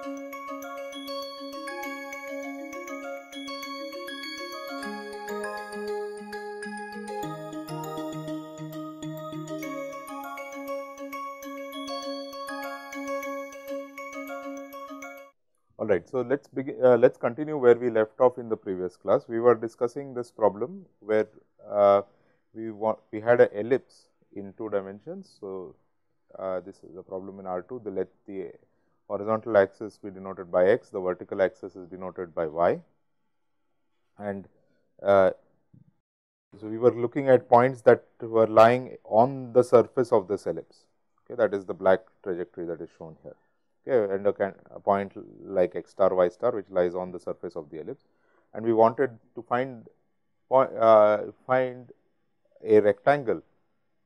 All right. So, let us begin uh, let us continue where we left off in the previous class. We were discussing this problem where uh, we want we had an ellipse in two dimensions. So, uh, this is a problem in R2 the let the horizontal axis we denoted by x, the vertical axis is denoted by y. And uh, so, we were looking at points that were lying on the surface of this ellipse, okay, that is the black trajectory that is shown here. Okay, and a, a point like x star y star which lies on the surface of the ellipse and we wanted to find uh, find a rectangle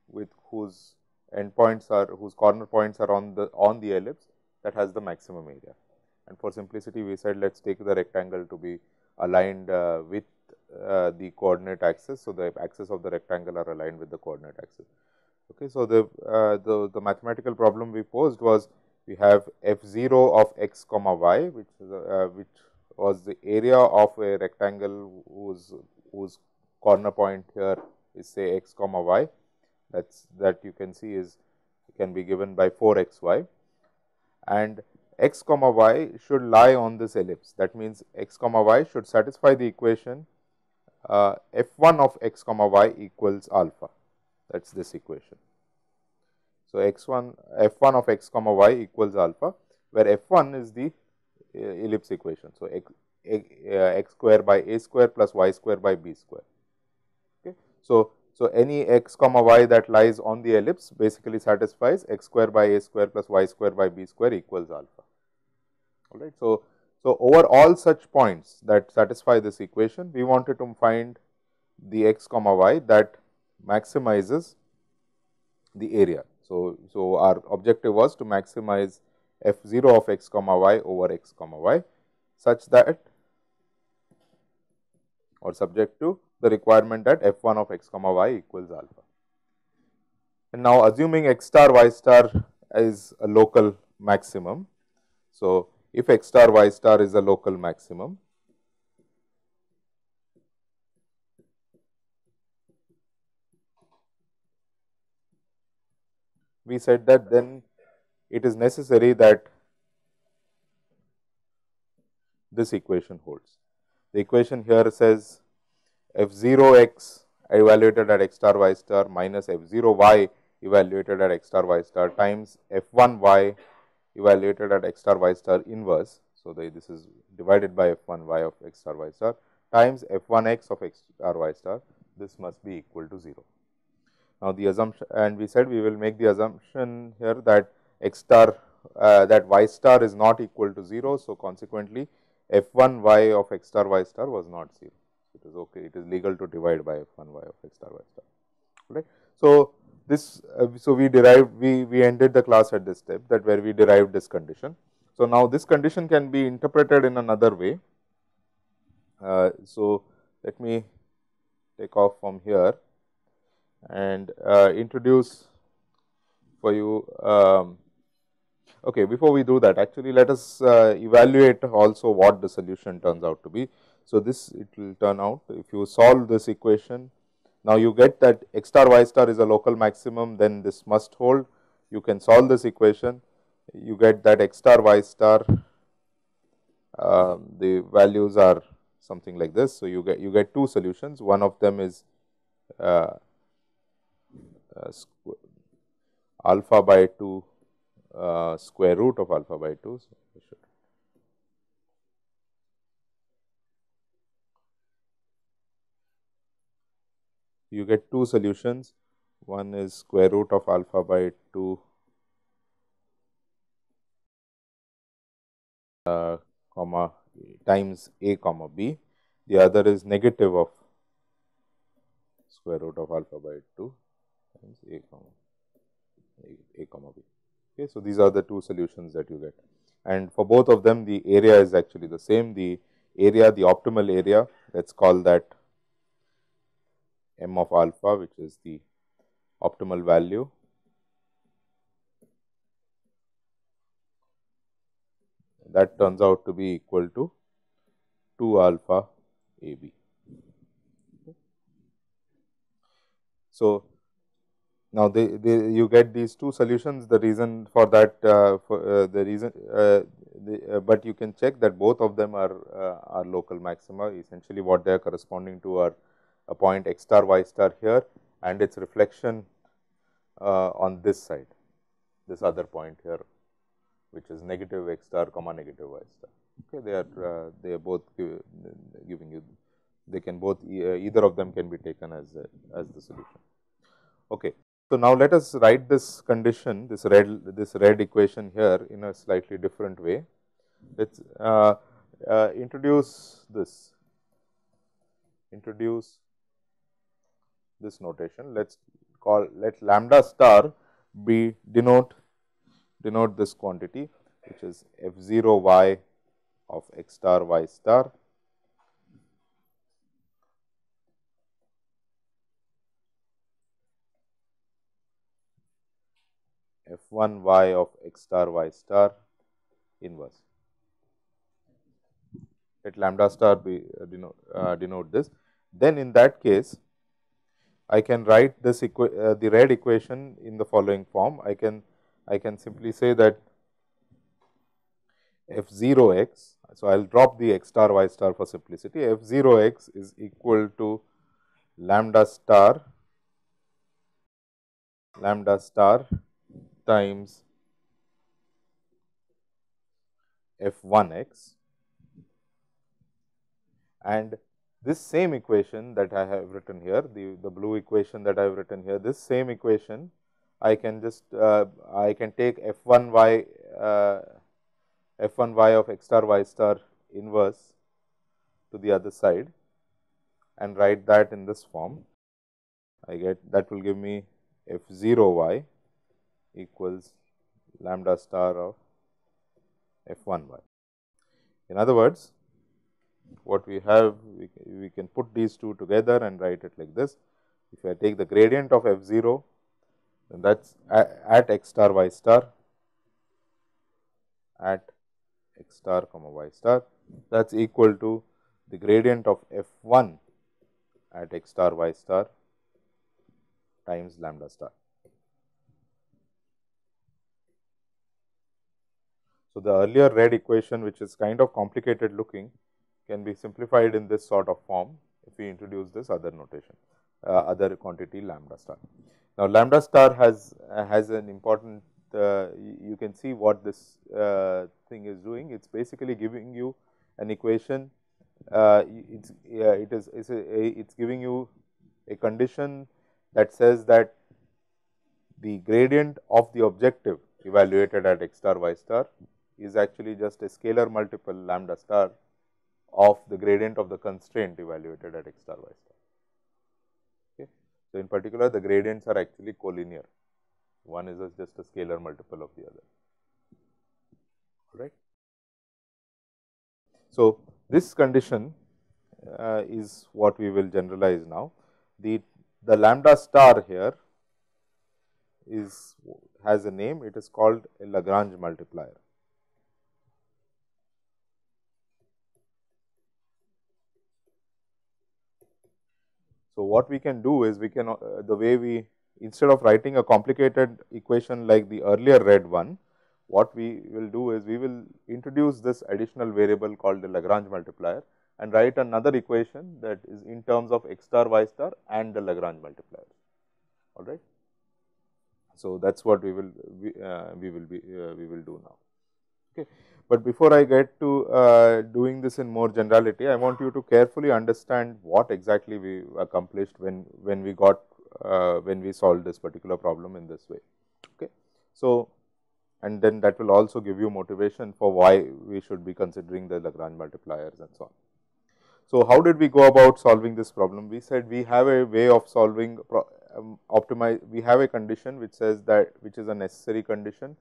with whose endpoints are whose corner points are on the on the ellipse that has the maximum area. And for simplicity, we said let us take the rectangle to be aligned uh, with uh, the coordinate axis. So, the axis of the rectangle are aligned with the coordinate axis. Okay, so, the, uh, the, the, mathematical problem we posed was we have f 0 of x comma y which is uh, which was the area of a rectangle whose, whose corner point here is say x comma y that is that you can see is can be given by 4 x y and x comma y should lie on this ellipse. That means, x comma y should satisfy the equation uh, f 1 of x comma y equals alpha that is this equation. So, x 1 f 1 of x comma y equals alpha where f 1 is the uh, ellipse equation. So, x, a, uh, x square by a square plus y square by b square. Okay. So, so, any x comma y that lies on the ellipse basically satisfies x square by a square plus y square by b square equals alpha. All right. So, so over all such points that satisfy this equation, we wanted to find the x comma y that maximizes the area. So, so our objective was to maximize f 0 of x comma y over x comma y such that or subject to the requirement that f 1 of x comma y equals alpha. And now assuming x star y star is a local maximum. So, if x star y star is a local maximum, we said that then it is necessary that this equation holds. The equation here says f 0 x evaluated at x star y star minus f 0 y evaluated at x star y star times f 1 y evaluated at x star y star inverse. So, the, this is divided by f 1 y of x star y star times f 1 x of x star y star this must be equal to 0. Now, the assumption and we said we will make the assumption here that x star uh, that y star is not equal to 0. So, consequently, f 1 y of x star y star was not 0 it is okay, it is legal to divide by f 1 y of x star y star, right. So, this uh, so we derived we, we ended the class at this step that where we derived this condition. So, now this condition can be interpreted in another way. Uh, so, let me take off from here and uh, introduce for you. Um, okay, before we do that actually let us uh, evaluate also what the solution turns out to be. So, this it will turn out if you solve this equation now you get that x star y star is a local maximum then this must hold you can solve this equation you get that x star y star uh, the values are something like this. So, you get you get two solutions one of them is uh, uh, alpha by 2 uh, square root of alpha by 2. So you get two solutions one is square root of alpha by 2 uh, comma times a comma b the other is negative of square root of alpha by 2 times a comma a, a comma b okay so these are the two solutions that you get and for both of them the area is actually the same the area the optimal area let's call that m of alpha which is the optimal value that turns out to be equal to 2 alpha a b. So, now you get these two solutions the reason for that uh, for, uh, the reason uh, the, uh, but you can check that both of them are uh, are local maxima essentially what they are corresponding to are a point x star y star here and its reflection uh, on this side, this other point here which is negative x star comma negative y star. Okay, they are uh, they are both give, giving you they can both uh, either of them can be taken as a, uh, as the solution. Okay. So, now let us write this condition this red this red equation here in a slightly different way. Let us uh, uh, introduce this introduce this notation. Let us call let lambda star be denote denote this quantity which is f 0 y of x star y star. f 1 y of x star y star inverse. Let lambda star be uh, denote, uh, denote this. Then in that case, I can write this uh, the red equation in the following form. I can I can simply say that f 0 x. So, I will drop the x star y star for simplicity f 0 x is equal to lambda star lambda star times f 1 x and this same equation that I have written here, the, the blue equation that I have written here, this same equation I can just, uh, I can take f 1 y, uh, f 1 y of x star y star inverse to the other side and write that in this form. I get that will give me f 0 y equals lambda star of f 1 y. In other words, what we have we, we can put these two together and write it like this. If I take the gradient of f 0 then that is at x star y star at x star comma y star that is equal to the gradient of f 1 at x star y star times lambda star. So, the earlier red equation which is kind of complicated looking can be simplified in this sort of form if we introduce this other notation, uh, other quantity lambda star. Now, lambda star has uh, has an important uh, you can see what this uh, thing is doing. It's basically giving you an equation. Uh, it's it is it's, it's giving you a condition that says that the gradient of the objective evaluated at x star y star is actually just a scalar multiple lambda star of the gradient of the constraint evaluated at x star y star. Okay. So, in particular the gradients are actually collinear, one is just a scalar multiple of the other, right. So, this condition uh, is what we will generalize now. The, the lambda star here is has a name, it is called a Lagrange multiplier. So, what we can do is we can uh, the way we instead of writing a complicated equation like the earlier red one, what we will do is we will introduce this additional variable called the Lagrange multiplier and write another equation that is in terms of x star y star and the Lagrange multiplier all right. So, that is what we will we, uh, we will be uh, we will do now. Okay. But before I get to uh, doing this in more generality, I want you to carefully understand what exactly we accomplished when, when we got uh, when we solved this particular problem in this way. Okay. So, and then that will also give you motivation for why we should be considering the Lagrange multipliers and so on. So, how did we go about solving this problem? We said we have a way of solving um, optimize we have a condition which says that which is a necessary condition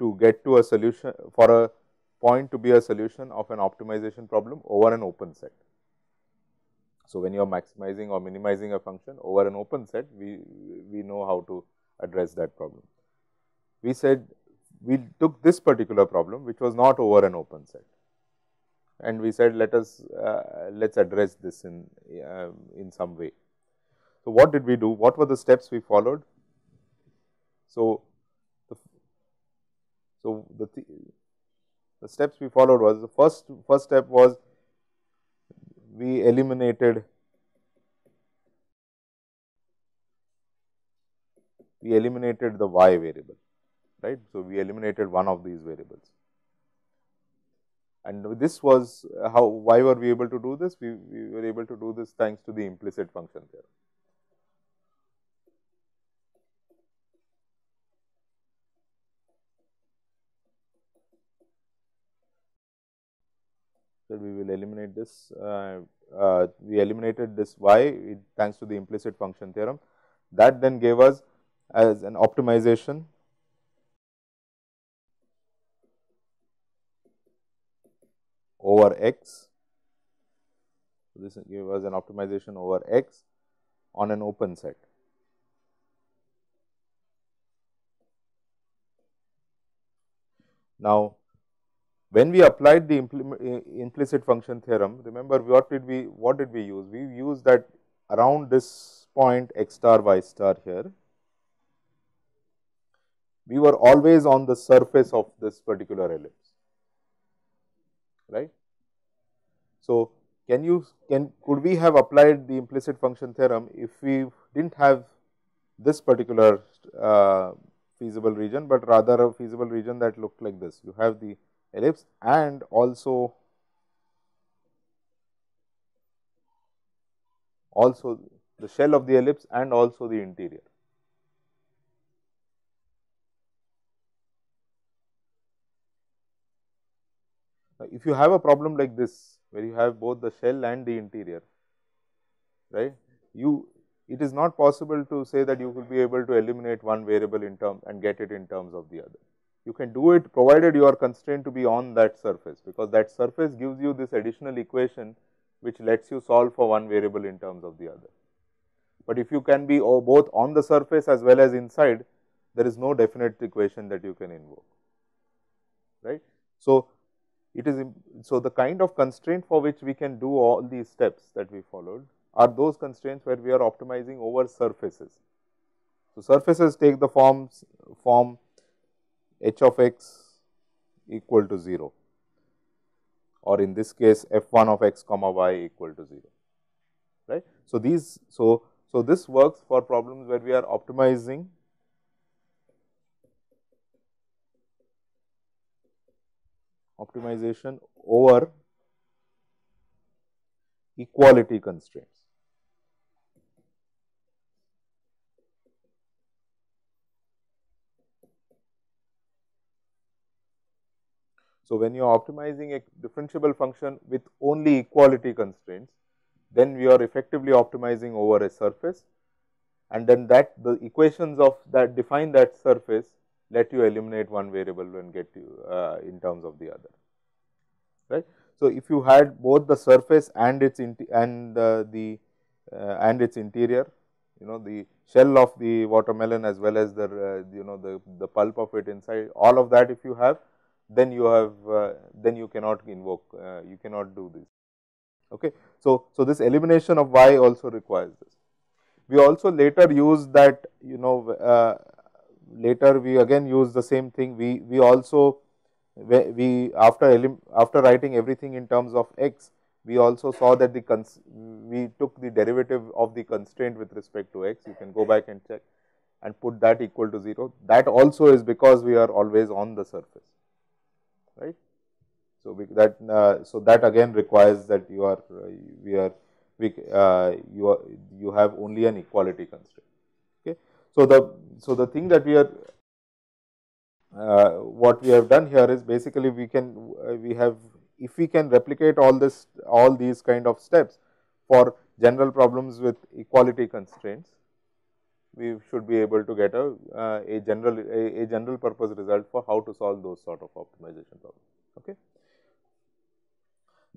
to get to a solution for a point to be a solution of an optimization problem over an open set. So, when you are maximizing or minimizing a function over an open set, we, we know how to address that problem. We said we took this particular problem which was not over an open set and we said let us uh, let us address this in uh, in some way. So, what did we do? What were the steps we followed? So, so, the, th the steps we followed was the first first step was we eliminated we eliminated the y variable right. So, we eliminated one of these variables and this was how why were we able to do this we, we were able to do this thanks to the implicit function theorem. So, we will eliminate this, uh, uh, we eliminated this y it, thanks to the implicit function theorem. That then gave us as an optimization over x. So, this gave us an optimization over x on an open set. Now, when we applied the implicit function theorem, remember what did we what did we use? We used that around this point x star y star here. We were always on the surface of this particular ellipse, right? So, can you can could we have applied the implicit function theorem if we didn't have this particular uh, feasible region, but rather a feasible region that looked like this. You have the ellipse and also also the shell of the ellipse and also the interior. if you have a problem like this, where you have both the shell and the interior, right, you it is not possible to say that you will be able to eliminate one variable in term and get it in terms of the other. You can do it provided you are constrained to be on that surface, because that surface gives you this additional equation which lets you solve for one variable in terms of the other. But if you can be both on the surface as well as inside, there is no definite equation that you can invoke, right. So, it is so the kind of constraint for which we can do all these steps that we followed are those constraints where we are optimizing over surfaces. So, surfaces take the forms form h of x equal to 0 or in this case f 1 of x comma y equal to 0 right. So, these so, so this works for problems where we are optimizing optimization over equality constraint. So, when you are optimizing a differentiable function with only equality constraints, then we are effectively optimizing over a surface and then that the equations of that define that surface let you eliminate one variable and get you uh, in terms of the other right so if you had both the surface and its and uh, the uh, and its interior you know the shell of the watermelon as well as the uh, you know the the pulp of it inside all of that if you have then you have uh, then you cannot invoke uh, you cannot do this. Okay. So, so this elimination of y also requires this. We also later use that you know uh, later we again use the same thing we we also we after after writing everything in terms of x we also saw that the we took the derivative of the constraint with respect to x you can go back and check and put that equal to 0 that also is because we are always on the surface right. So, that uh, so that again requires that you are uh, we are we uh, you are you have only an equality constraint. Okay. So, the so the thing that we are uh, what we have done here is basically we can uh, we have if we can replicate all this all these kind of steps for general problems with equality constraints we should be able to get a, uh, a general a, a, general purpose result for how to solve those sort of optimization problems. Okay.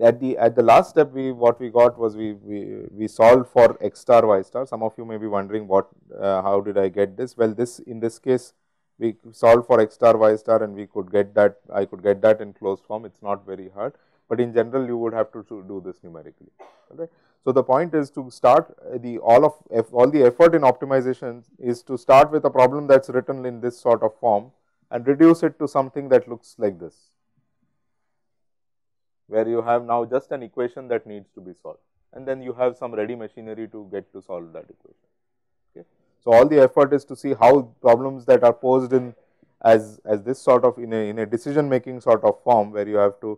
At the at the last step, we what we got was we we, we solved for x star y star. Some of you may be wondering what uh, how did I get this? Well, this in this case we solved for x star y star and we could get that I could get that in closed form. It's not very hard, but in general you would have to do this numerically. Okay. So, the point is to start the all of all the effort in optimization is to start with a problem that is written in this sort of form and reduce it to something that looks like this, where you have now just an equation that needs to be solved and then you have some ready machinery to get to solve that equation. Okay. So, all the effort is to see how problems that are posed in as, as this sort of in a, in a decision making sort of form where you have to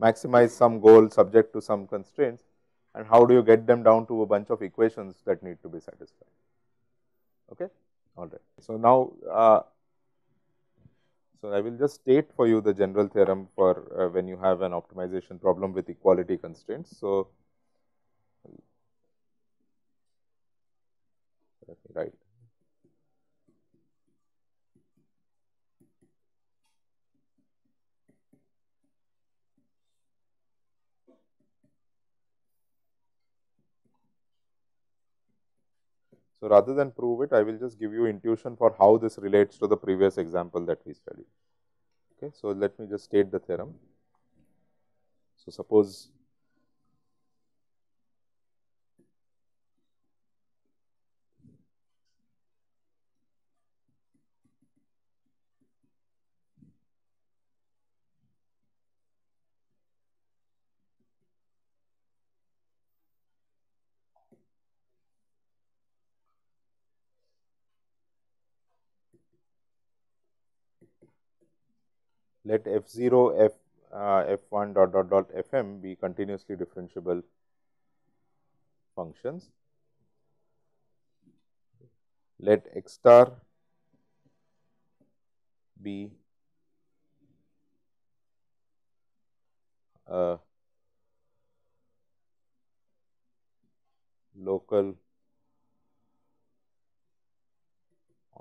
maximize some goal subject to some constraints and how do you get them down to a bunch of equations that need to be satisfied. Okay? All right. So, now, uh, so I will just state for you the general theorem for uh, when you have an optimization problem with equality constraints. So, let me write So, rather than prove it, I will just give you intuition for how this relates to the previous example that we studied. Okay. So, let me just state the theorem. So, suppose let f 0 f uh, f 1 dot dot dot f m be continuously differentiable functions. Let x star be a uh, local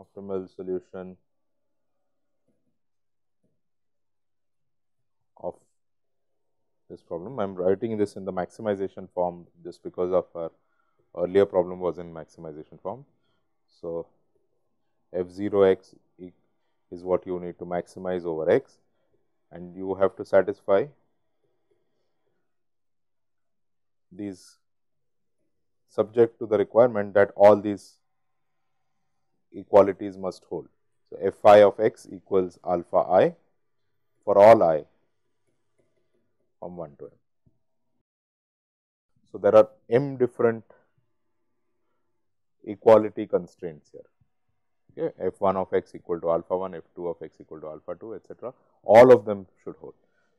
optimal solution this problem. I am writing this in the maximization form just because of our earlier problem was in maximization form. So, f 0 x is what you need to maximize over x and you have to satisfy these subject to the requirement that all these equalities must hold. So, f i of x equals alpha i for all i from 1 to m. So, there are m different equality constraints here okay, f 1 of x equal to alpha 1, f 2 of x equal to alpha 2 etc. all of them should hold.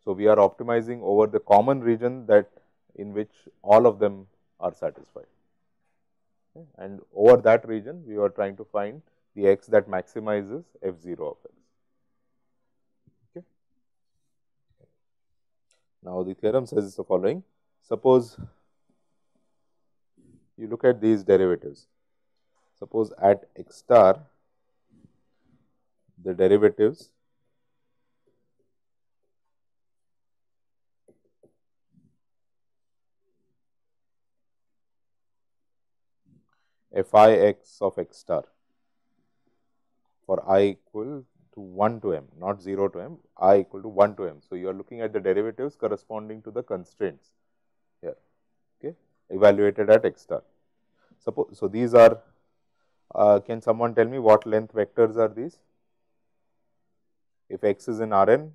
So, we are optimizing over the common region that in which all of them are satisfied okay, and over that region we are trying to find the x that maximizes f 0 of x. Now, the theorem says the following. Suppose you look at these derivatives. Suppose at x star the derivatives f i x of x star for i equal to 1 to m, not 0 to m, i equal to 1 to m. So, you are looking at the derivatives corresponding to the constraints here okay, evaluated at x star. Suppose, so, these are uh, can someone tell me what length vectors are these? If x is in R n,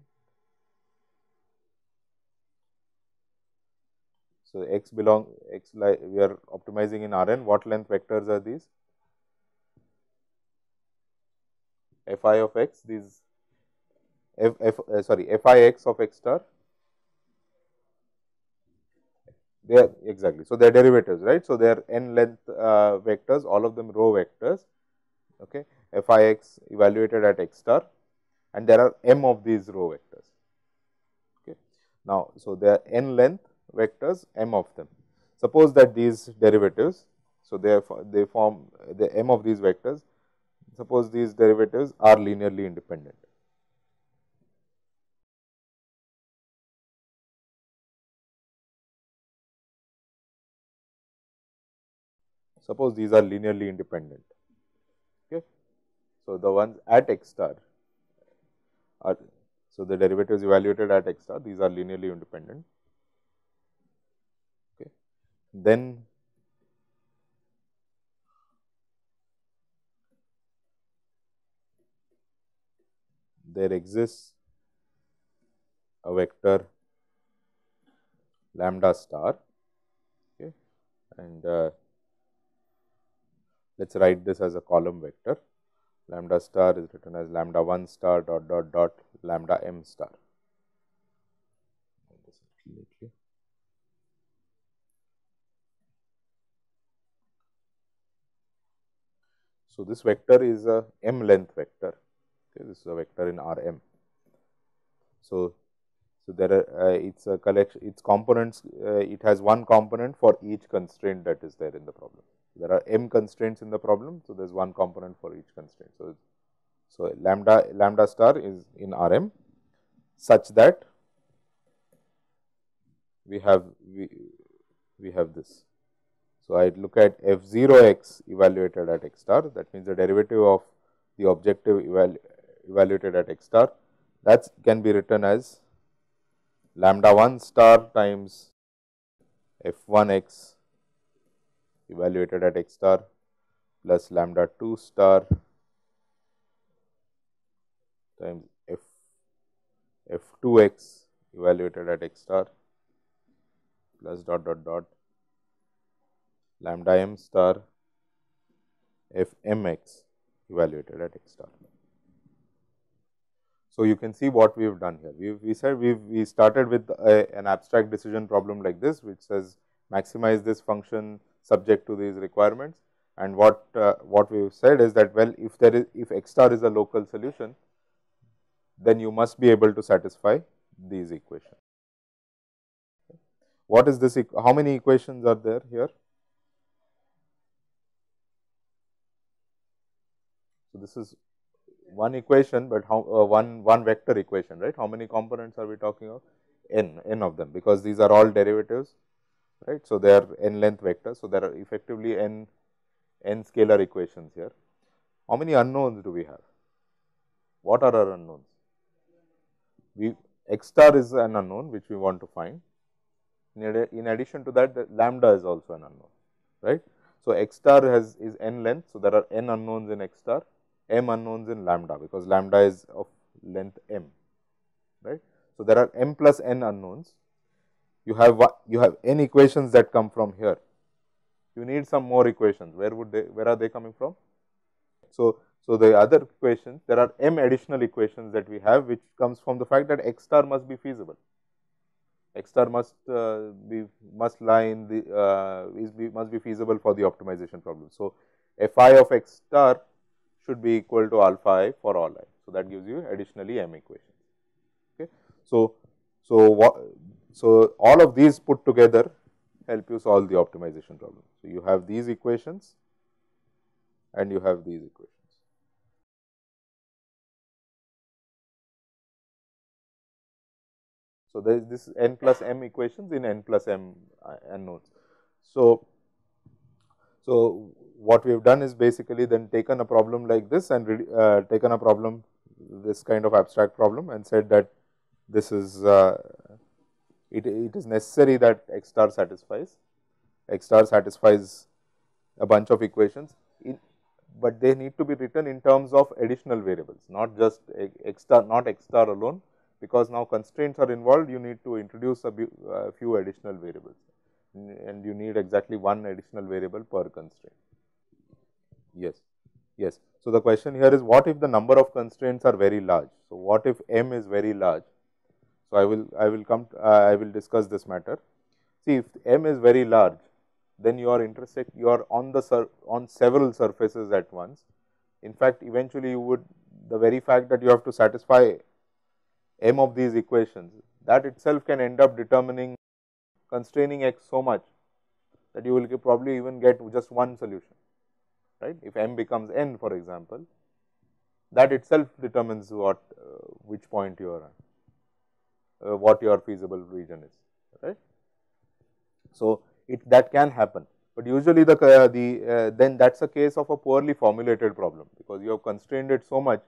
so x belong x like we are optimizing in R n, what length vectors are these? f i of x these f, f uh, sorry f i x of x star they are exactly. So, they are derivatives right. So, they are n length uh, vectors all of them row vectors okay, f i x evaluated at x star and there are m of these row vectors. Okay. Now, so they are n length vectors m of them. Suppose that these derivatives, so they, they form the m of these vectors suppose these derivatives are linearly independent. Suppose these are linearly independent. Okay. So, the ones at x star are so the derivatives evaluated at x star these are linearly independent. Okay. Then there exists a vector lambda star okay, and uh, let us write this as a column vector lambda star is written as lambda 1 star dot dot dot lambda m star. So, this vector is a m length vector okay, this is a vector in R m. So, so there are uh, its a collection its components uh, it has one component for each constraint that is there in the problem. There are m constraints in the problem. So, there is one component for each constraint. So, so lambda lambda star is in R m such that we have we, we have this. So, I look at f 0 x evaluated at x star that means the derivative of the objective evaluated at x star that can be written as lambda 1 star times f 1 x evaluated at x star plus lambda 2 star times f f 2 x evaluated at x star plus dot dot dot lambda m star f m x evaluated at x star. So, you can see what we have done here. We, we said we we started with a, an abstract decision problem like this, which says maximize this function subject to these requirements. And what uh, what we have said is that well, if there is if x star is a local solution, then you must be able to satisfy these equations. Okay. What is this? How many equations are there here? So, this is one equation, but how uh, one one vector equation, right? How many components are we talking of? N n of them because these are all derivatives, right? So they are n length vectors. So there are effectively n n scalar equations here. How many unknowns do we have? What are our unknowns? We x star is an unknown which we want to find. In addition to that, the lambda is also an unknown, right? So, x star has is n length. So, there are n unknowns in x star m unknowns in lambda because lambda is of length m right. So, there are m plus n unknowns you have you have n equations that come from here you need some more equations where would they where are they coming from. So, so the other equations there are m additional equations that we have which comes from the fact that x star must be feasible x star must uh, be must lie in the uh, is be must be feasible for the optimization problem. So, f i of x star should be equal to alpha i for all i. So, that gives you additionally m equations. Okay. So, so, what, so all of these put together help you solve the optimization problem. So, you have these equations and you have these equations. So, there is this n plus m equations in n plus m unknowns. Uh, so, so what we have done is basically then taken a problem like this and uh, taken a problem this kind of abstract problem and said that this is uh, it, it is necessary that x star satisfies x star satisfies a bunch of equations in, but they need to be written in terms of additional variables not just x star not x star alone because now constraints are involved you need to introduce a few additional variables and you need exactly one additional variable per constraint. Yes, yes. So, the question here is what if the number of constraints are very large? So, what if m is very large? So, I will I will come to, uh, I will discuss this matter. See if m is very large then you are intersect you are on the on several surfaces at once. In fact, eventually you would the very fact that you have to satisfy m of these equations that itself can end up determining constraining x so much that you will probably even get just one solution right. If m becomes n for example, that itself determines what uh, which point you are uh, what your feasible region is, right. So, it that can happen, but usually the, uh, the uh, then that is a case of a poorly formulated problem, because you have constrained it so much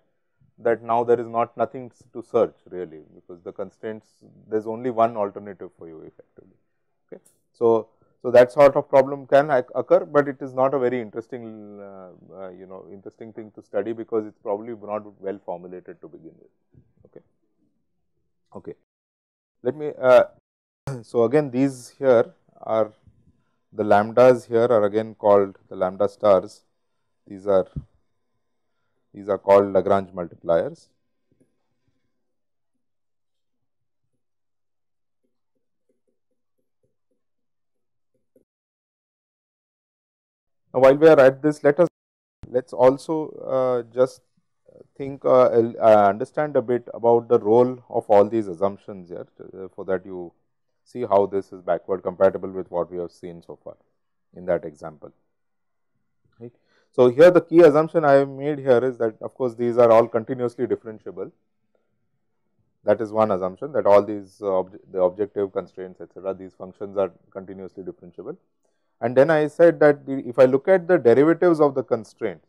that now there is not nothing to search really, because the constraints there is only one alternative for you effectively. Okay. So, so, that sort of problem can occur, but it is not a very interesting uh, uh you know interesting thing to study because it is probably not well formulated to begin with. Okay. okay. Let me uh, so again these here are the lambdas here are again called the lambda stars these are these are called Lagrange multipliers Now, uh, while we are at this, let us let us also uh, just think uh, understand a bit about the role of all these assumptions here for that you see how this is backward compatible with what we have seen so far in that example. So, here the key assumption I have made here is that of course, these are all continuously differentiable that is one assumption that all these obje the objective constraints etcetera these functions are continuously differentiable. And then I said that if I look at the derivatives of the constraints,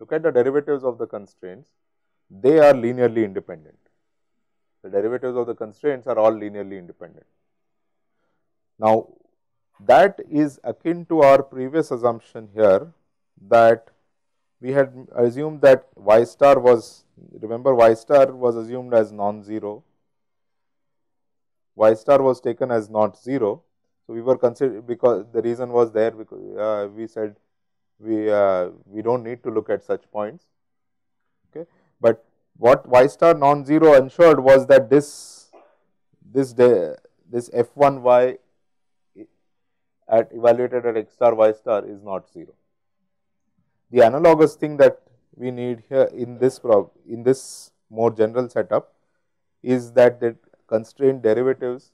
look at the derivatives of the constraints, they are linearly independent. The derivatives of the constraints are all linearly independent. Now, that is akin to our previous assumption here that we had assumed that y star was remember y star was assumed as non-zero, y star was taken as not 0 so, we were consider because the reason was there because uh, we said we uh, we do not need to look at such points. Okay. But what y star non-zero ensured was that this this day, this f 1 y at evaluated at x star y star is not 0. The analogous thing that we need here in this prob in this more general setup is that the constraint derivatives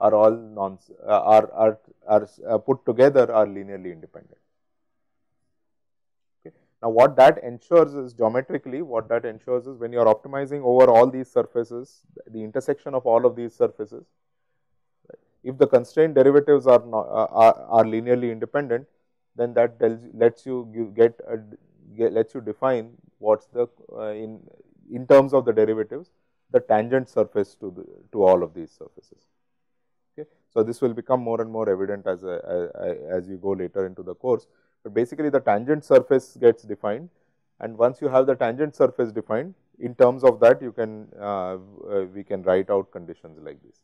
are all non uh, are, are, are uh, put together are linearly independent. Okay. Now, what that ensures is geometrically what that ensures is when you are optimizing over all these surfaces, the intersection of all of these surfaces, if the constraint derivatives are, not, uh, are, are linearly independent, then that tells, lets you, get, a, get, lets you define what's the uh, in in terms of the derivatives the tangent surface to the, to all of these surfaces. Okay. So, this will become more and more evident as, a, a, a, as you go later into the course, but basically the tangent surface gets defined and once you have the tangent surface defined in terms of that you can uh, uh we can write out conditions like this.